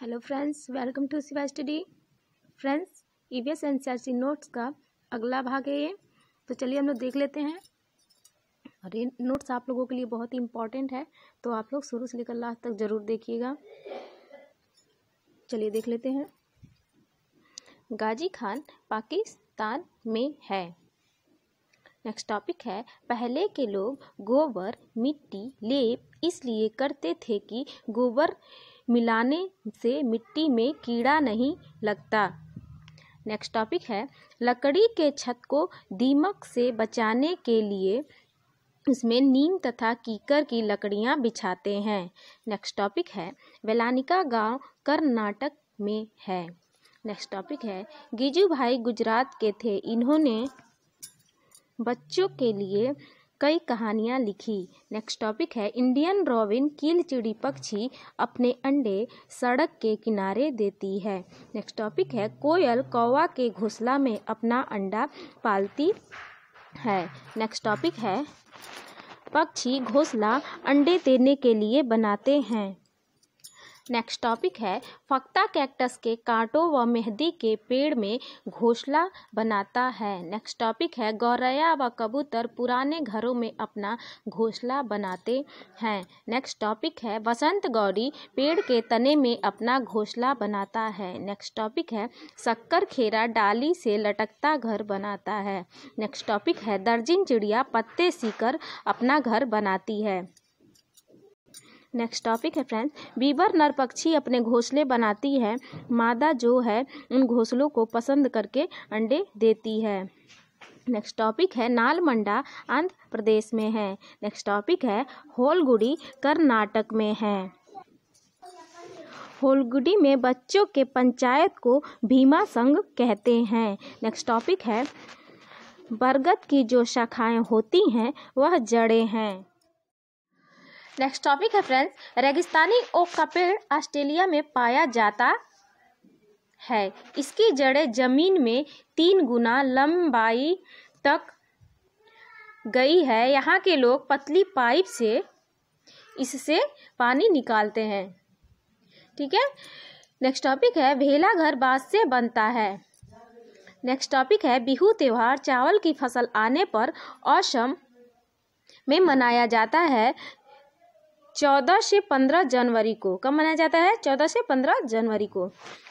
hello friends welcome to Shiva study friends E V S N C notes का अगला भाग है ये तो चलिए हम लोग देख लेते हैं और ये नोट्स आप लोगों के लिए बहुत ही इम्पॉर्टेंट है तो आप लोग शुरू से लेकर लास्ट तक ज़रूर देखिएगा चलिए देख लेते हैं गाजी खान पाकिस्तान में है नेक्स्ट टॉपिक है पहले के लोग गोबर मिट्टी लेप इसलिए करते थे कि गोबर मिलाने से मिट्टी में कीड़ा नहीं लगता नेक्स्ट टॉपिक है लकड़ी के छत को दीमक से बचाने के लिए इसमें नीम तथा कीकर की लकड़ियां बिछाते हैं नेक्स्ट टॉपिक है वेलानिका गांव कर्नाटक में है नेक्स्ट टॉपिक है गिजू भाई गुजरात के थे इन्होंने बच्चों के लिए कई कहानियाँ लिखी नेक्स्ट टॉपिक है इंडियन रॉबिन कील चिड़ी पक्षी अपने अंडे सड़क के किनारे देती है नेक्स्ट टॉपिक है कोयल कौवा के घोसला में अपना अंडा पालती है नेक्स्ट टॉपिक है पक्षी घोसला अंडे देने के लिए बनाते हैं नेक्स्ट टॉपिक है फक्ता कैक्टस के कांटों व मेहंदी के पेड़ में घोंसला बनाता है नेक्स्ट टॉपिक है गौरैया व कबूतर पुराने घरों में अपना घोंसला बनाते हैं नेक्स्ट टॉपिक है बसंत गौरी पेड़ के तने में अपना घोंसला बनाता है नेक्स्ट टॉपिक है शक्कर खेरा डाली से लटकता घर बनाता है नेक्स्ट टॉपिक है दर्जिन चिड़िया पत्ते सीकर अपना घर बनाती है नेक्स्ट टॉपिक है फ्रेंड्स बीबर नर पक्षी अपने घोंसले बनाती है मादा जो है उन घोंसलों को पसंद करके अंडे देती है नेक्स्ट टॉपिक है नालमंडा आंध्र प्रदेश में है नेक्स्ट टॉपिक है होलगुड़ी कर्नाटक में है होलगुडी में बच्चों के पंचायत को भीमा संघ कहते हैं नेक्स्ट टॉपिक है बरगद की जो शाखाएं होती हैं वह जड़ें हैं नेक्स्ट टॉपिक है फ्रेंड्स रेगिस्तानी ओक का पेड़ ऑस्ट्रेलिया में पाया जाता है इसकी जड़ें जमीन में तीन गुना लंबाई तक गई है यहाँ के लोग पतली पाइप से इससे पानी निकालते हैं ठीक है नेक्स्ट टॉपिक है भेला घर बांस से बनता है नेक्स्ट टॉपिक है बिहू त्यौहार चावल की फसल आने पर औसम में मनाया जाता है चौदह से पंद्रह जनवरी को कब मनाया जाता है चौदह से पंद्रह जनवरी को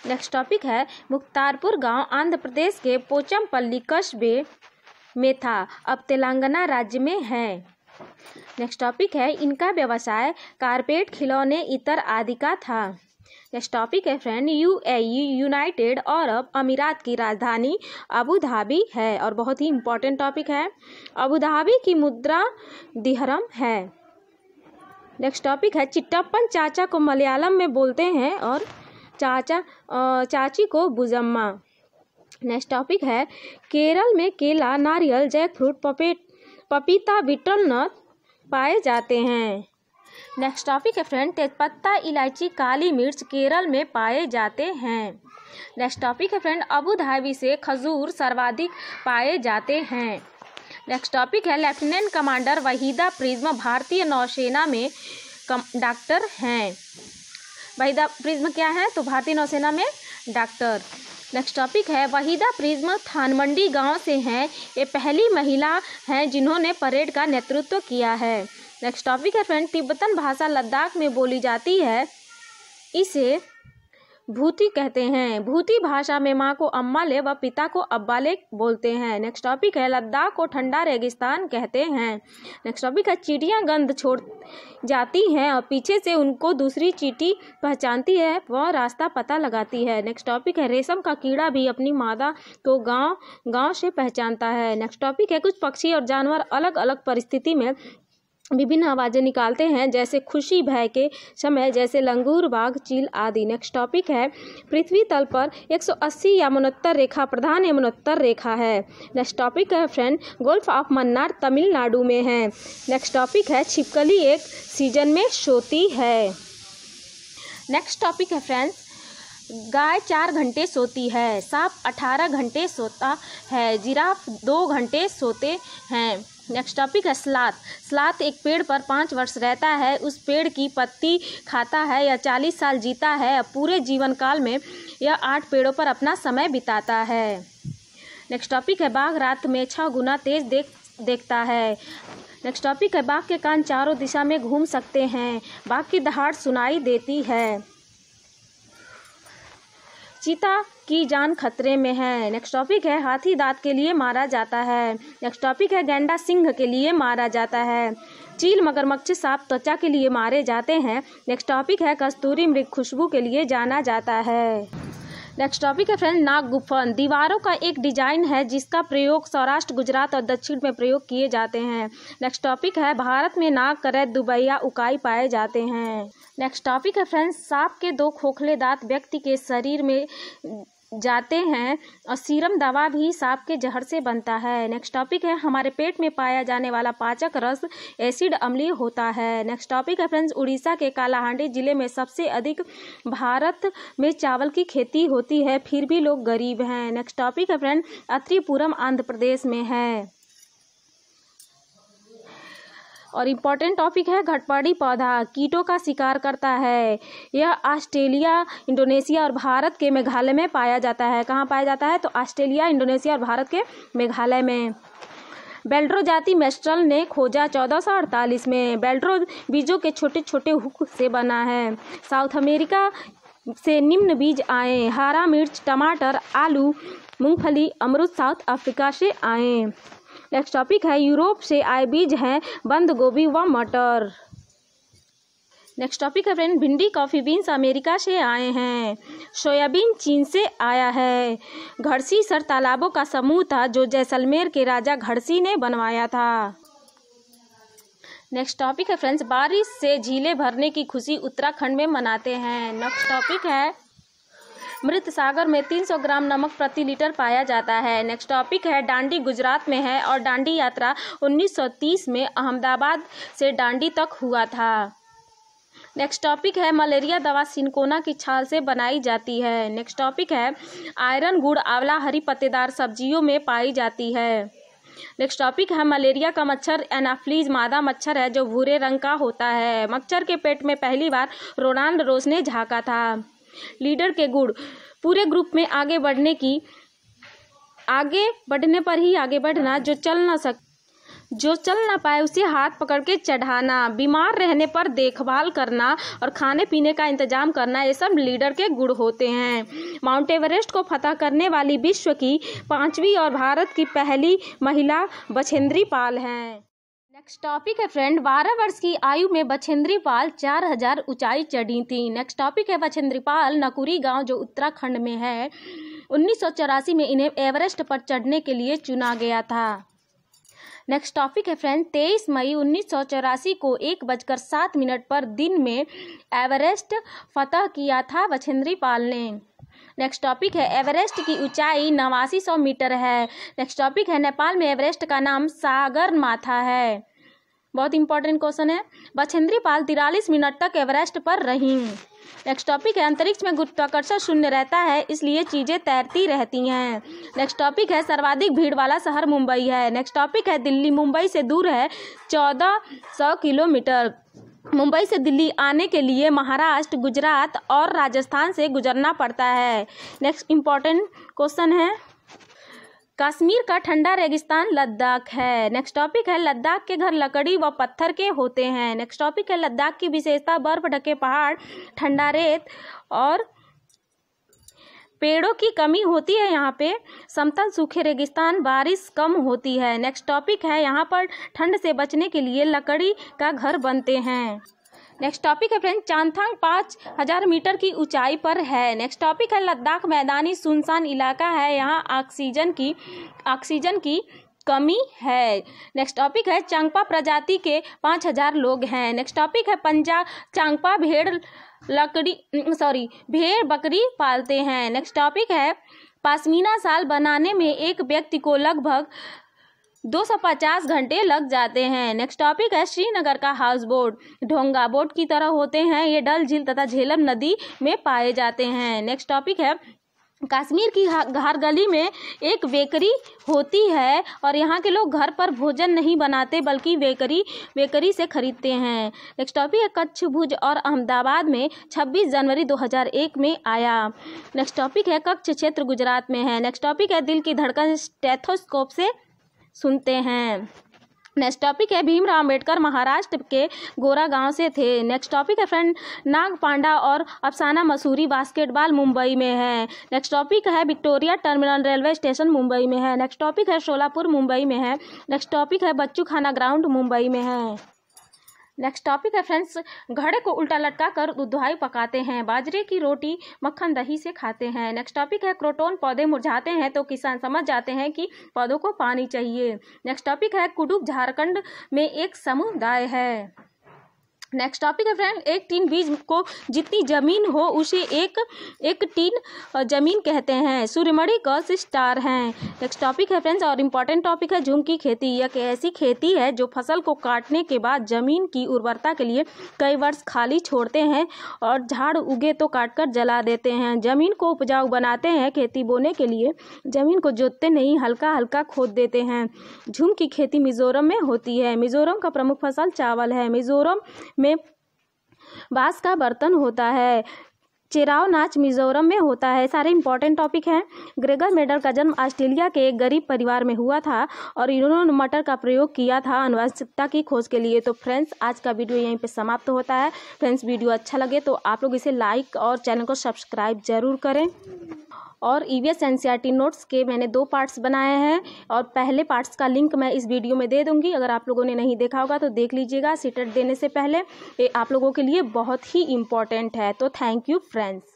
नेक्स्ट टॉपिक है मुख्तारपुर गांव आंध्र प्रदेश के पोचमपल्ली कस्बे में था अब तेलंगाना राज्य में है नेक्स्ट टॉपिक है इनका व्यवसाय कारपेट खिलौने इतर आदि का था नेक्स्ट टॉपिक है फ्रेंड यूएई यूनाइटेड अरब अमीरात की राजधानी अबू धाबी है और बहुत ही इंपॉर्टेंट टॉपिक है अबू धाबी की मुद्रा दिहरम है नेक्स्ट टॉपिक है चिट्टापन चाचा को मलयालम में बोलते हैं और चाचा चाची को बुजम्मा नेक्स्ट टॉपिक है केरल में केला नारियल फ्रूट पपेट पपीता बिटल नट पाए जाते हैं नेक्स्ट टॉपिक है फ्रेंड तेजपत्ता इलायची काली मिर्च केरल में पाए जाते हैं नेक्स्ट टॉपिक है फ्रेंड अबू धाबी से खजूर सर्वाधिक पाए जाते हैं नेक्स्ट टॉपिक है लेफ्टिनेंट कमांडर वहीदा प्रिज्म भारतीय नौसेना में डॉक्टर हैं वहीदा प्रिज्म क्या है तो भारतीय नौसेना में डॉक्टर नेक्स्ट टॉपिक है वहीदा प्रिज्म थानमंडी गांव से हैं ये पहली महिला हैं जिन्होंने परेड का नेतृत्व किया है नेक्स्ट टॉपिक है फ्रेंड तिब्बतन भाषा लद्दाख में बोली जाती है इसे भूति कहते हैं भूति भाषा में माँ को अम्बाले व पिता को अब्बाले बोलते हैं नेक्स्ट टॉपिक है लद्दाख को ठंडा रेगिस्तान कहते हैं नेक्स्ट टॉपिक है चीटियाँ गंध छोड़ जाती हैं और पीछे से उनको दूसरी चीटी पहचानती है वह रास्ता पता लगाती है नेक्स्ट टॉपिक है रेशम का कीड़ा भी अपनी मादा को गाँव गाँव से पहचानता है नेक्स्ट टॉपिक है कुछ पक्षी और जानवर अलग अलग परिस्थिति में विभिन्न आवाज़ें निकालते हैं जैसे खुशी भय के समय जैसे लंगूर बाघ चील आदि नेक्स्ट टॉपिक है पृथ्वी तल पर 180 यमुनोत्तर रेखा प्रधान यमुनोत्तर रेखा है नेक्स्ट टॉपिक है friend gulf of Mannar Tamil Nadu में है नेक्स्ट टॉपिक है छिपकली एक सीजन में सोती है नेक्स्ट टॉपिक है फ्रेंड्स गाय चार घंटे सोती है सांप अठारह घंटे सोता है जिराफ दो घंटे सोते हैं नेक्स्ट टॉपिक है स्लाथ स्लाथ एक पेड़ पर पाँच वर्ष रहता है उस पेड़ की पत्ती खाता है या चालीस साल जीता है पूरे जीवन काल में यह आठ पेड़ों पर अपना समय बिताता है नेक्स्ट टॉपिक है बाघ रात में छः गुना तेज देख देखता है नेक्स्ट टॉपिक है बाघ के कान चारों दिशा में घूम सकते हैं बाघ की दहाड़ सुनाई देती है चीता की जान खतरे में है नेक्स्ट टॉपिक है हाथी दांत के लिए मारा जाता है नेक्स्ट टॉपिक है गेंडा सिंह के लिए मारा जाता है चील मगरमच्छ सांप त्वचा के लिए मारे जाते हैं नेक्स्ट टॉपिक है कस्तूरी मृग खुशबू के लिए जाना जाता है नेक्स्ट टॉपिक है फ्रेंड नाग गुफन दीवारों का एक डिजाइन है जिसका प्रयोग सौराष्ट्र गुजरात और दक्षिण में प्रयोग किए जाते हैं नेक्स्ट टॉपिक है भारत में नाग करैत दुबैया उकाई पाए जाते हैं नेक्स्ट टॉपिक है फ्रेंड्स सांप के दो खोखले दांत व्यक्ति के शरीर में जाते हैं और सीरम दवा भी सांप के जहर से बनता है नेक्स्ट टॉपिक है हमारे पेट में पाया जाने वाला पाचक रस एसिड अम्लीय होता है नेक्स्ट टॉपिक है फ्रेंड्स उड़ीसा के कालाहांडी जिले में सबसे अधिक भारत में चावल की खेती होती है फिर भी लोग गरीब हैं नेक्स्ट टॉपिक है फ्रेंड अत्रिपुरम आंध्र प्रदेश में है और इम्पॉर्टेंट टॉपिक है घटपाड़ी पौधा कीटों का शिकार करता है यह ऑस्ट्रेलिया इंडोनेशिया और भारत के मेघालय में पाया जाता है कहाँ पाया जाता है तो ऑस्ट्रेलिया इंडोनेशिया और भारत के मेघालय में बेल्ड्रो जाति मेस्ट्रल ने खोजा 1448 में बेल्ड्रो बीजों के छोटे छोटे हुक से बना है साउथ अमेरिका से निम्न बीज आए हरा मिर्च टमाटर आलू मूंगफली अमरुद साउथ अफ्रीका से आए नेक्स्ट टॉपिक है यूरोप से आए बीज हैं बंद गोभी व मटर नेक्स्ट टॉपिक है फ्रेंड भिंडी कॉफ़ी बीन्स अमेरिका से आए हैं सोयाबीन चीन से आया है घड़सी सर तालाबों का समूह था जो जैसलमेर के राजा घड़सी ने बनवाया था नेक्स्ट टॉपिक है फ्रेंड्स बारिश से झीलें भरने की खुशी उत्तराखंड में मनाते हैं नेक्स्ट टॉपिक है मृत सागर में 300 ग्राम नमक प्रति लीटर पाया जाता है नेक्स्ट टॉपिक है डांडी गुजरात में है और डांडी यात्रा 1930 में अहमदाबाद से डांडी तक हुआ था नेक्स्ट टॉपिक है मलेरिया दवा सिनकोना की छाल से बनाई जाती है नेक्स्ट टॉपिक है आयरन गुड़ आंवला हरी पत्तेदार सब्जियों में पाई जाती है नेक्स्ट टॉपिक है मलेरिया का मच्छर एनाफ्लीज मादा मच्छर है जो भूरे रंग का होता है मच्छर के पेट में पहली बार रोनाल्ड रोस ने झाँका था लीडर के गुण पूरे ग्रुप में आगे बढ़ने की आगे बढ़ने पर ही आगे बढ़ना जो चल ना सक जो चल ना पाए उसे हाथ पकड़ के चढ़ाना बीमार रहने पर देखभाल करना और खाने पीने का इंतजाम करना ये सब लीडर के गुण होते हैं माउंट एवरेस्ट को फतह करने वाली विश्व की पांचवी और भारत की पहली महिला बछेंद्री पाल हैं नेक्स्ट टॉपिक है फ्रेंड बारह वर्ष की आयु में बछेंद्री पाल चार हजार ऊंचाई चढ़ी थी नेक्स्ट टॉपिक है बछेंद्री पाल नकुरी गांव जो उत्तराखंड में है उन्नीस में इन्हें एवरेस्ट पर चढ़ने के लिए चुना गया था नेक्स्ट टॉपिक है फ्रेंड 23 मई उन्नीस को एक बजकर सात मिनट पर दिन में एवरेस्ट फतह किया था बछेंद्री पाल ने नेक्स्ट टॉपिक है एवरेस्ट की ऊंचाई नवासी सौ मीटर है नेक्स्ट टॉपिक है नेपाल में एवरेस्ट का नाम सागर माथा है बहुत इंपॉर्टेंट क्वेश्चन है बछेंद्री पाल तिरालीस मिनट तक एवरेस्ट पर रहीं नेक्स्ट टॉपिक है अंतरिक्ष में गुरुत्वाकर्षण शून्य रहता है इसलिए चीज़ें तैरती रहती हैं नेक्स्ट टॉपिक है सर्वाधिक भीड़ वाला शहर मुंबई है नेक्स्ट टॉपिक है दिल्ली मुंबई से दूर है चौदह सौ किलोमीटर मुंबई से दिल्ली आने के लिए महाराष्ट्र गुजरात और राजस्थान से गुजरना पड़ता है नेक्स्ट इंपॉर्टेंट क्वेश्चन है कश्मीर का ठंडा रेगिस्तान लद्दाख है नेक्स्ट टॉपिक है लद्दाख के घर लकड़ी व पत्थर के होते हैं नेक्स्ट टॉपिक है लद्दाख की विशेषता बर्फ ढके पहाड़ ठंडा रेत और पेड़ों की कमी होती है यहाँ पे समतल सूखे रेगिस्तान बारिश कम होती है नेक्स्ट टॉपिक है यहाँ पर ठंड से बचने के लिए लकड़ी का घर बनते हैं नेक्स्ट टॉपिक है फ्रेंड चांथांग पाँच हज़ार मीटर की ऊंचाई पर है नेक्स्ट टॉपिक है लद्दाख मैदानी सुनसान इलाका है यहाँ ऑक्सीजन की ऑक्सीजन की कमी है नेक्स्ट टॉपिक है चांगपा प्रजाति के पाँच हजार लोग हैं नेक्स्ट टॉपिक है पंजाब चांगपा भेड़ लकड़ी सॉरी भेड़ बकरी पालते हैं नेक्स्ट टॉपिक है पासमीना साल बनाने में एक व्यक्ति को लगभग 250 घंटे लग जाते हैं नेक्स्ट टॉपिक है श्रीनगर का हाउस बोट ढोंगा बोट की तरह होते हैं ये डल झील तथा झेलम नदी में पाए जाते हैं नेक्स्ट टॉपिक है कश्मीर की घर गली में एक बेकरी होती है और यहाँ के लोग घर पर भोजन नहीं बनाते बल्कि बेकरी बेकरी से खरीदते हैं नेक्स्ट टॉपिक है कच्छ भुज और अहमदाबाद में 26 जनवरी 2001 में आया नेक्स्ट टॉपिक है कच्छ क्षेत्र गुजरात में है नेक्स्ट टॉपिक है दिल की धड़कन स्टेथोस्कोप से सुनते हैं नेक्स्ट टॉपिक है भीमराव अम्बेडकर महाराष्ट्र के गोरा गांव से थे नेक्स्ट टॉपिक है फ्रेंड नाग पांडा और अफसाना मसूरी बास्केटबॉल मुंबई में है नेक्स्ट टॉपिक है Victoria terminal railway station Mumbai में है नेक्स्ट टॉपिक है शोलापुर मुंबई में है नेक्स्ट टॉपिक है बच्चू खाना ग्राउंड मुंबई में है नेक्स्ट टॉपिक है फ्रेंड्स घड़े को उल्टा लटका कर दुधवाई पकाते हैं बाजरे की रोटी मक्खन दही से खाते हैं नेक्स्ट टॉपिक है क्रोटोन पौधे मुरझाते हैं तो किसान समझ जाते हैं कि पौधों को पानी चाहिए नेक्स्ट टॉपिक है कुडुब झारखंड में एक समुदाय है नेक्स्ट टॉपिक है फ्रेंड एक टीन बीज को जितनी जमीन हो उसे एक एक टीन जमीन कहते हैं सूर्यमणि गर्ल्स स्टार हैं नेक्स्ट टॉपिक है फ्रेंड्स और इम्पॉर्टेंट टॉपिक है झूम की खेती यह एक ऐसी खेती है जो फसल को काटने के बाद जमीन की उर्वरता के लिए कई वर्ष खाली छोड़ते हैं और झाड़ उगे तो काट कर जला देते हैं जमीन को उपजाऊ बनाते हैं खेती बोने के लिए जमीन को जोतते नहीं हल्का हल्का खोद देते हैं झूम की खेती मिजोरम में होती है मिजोरम का प्रमुख फसल चावल है मिजोरम में बांस का बर्तन होता है चिराव नाच मिजोरम में होता है सारे इंपॉर्टेंट टॉपिक हैं ग्रेगर मेडर का जन्म ऑस्ट्रेलिया के एक गरीब परिवार में हुआ था और इन्होंने मटर का प्रयोग किया था अनुवांशिकता की खोज के लिए तो फ्रेंड्स आज का वीडियो यहीं पे समाप्त होता है फ्रेंड्स वीडियो अच्छा लगे तो आप लोग इसे लाइक और चैनल को सब्सक्राइब जरूर करें और E V S N C R T notes के मैंने दो पार्ट्स बनाए हैं और पहले पार्ट्स का लिंक मैं इस वीडियो में दे दूंगी अगर आप लोगों ने नहीं देखा होगा तो देख लीजिएगा सीटेट देने से पहले ये आप लोगों के लिए बहुत ही इम्पॉर्टेंट है तो थैंक यू फ्रेंड्स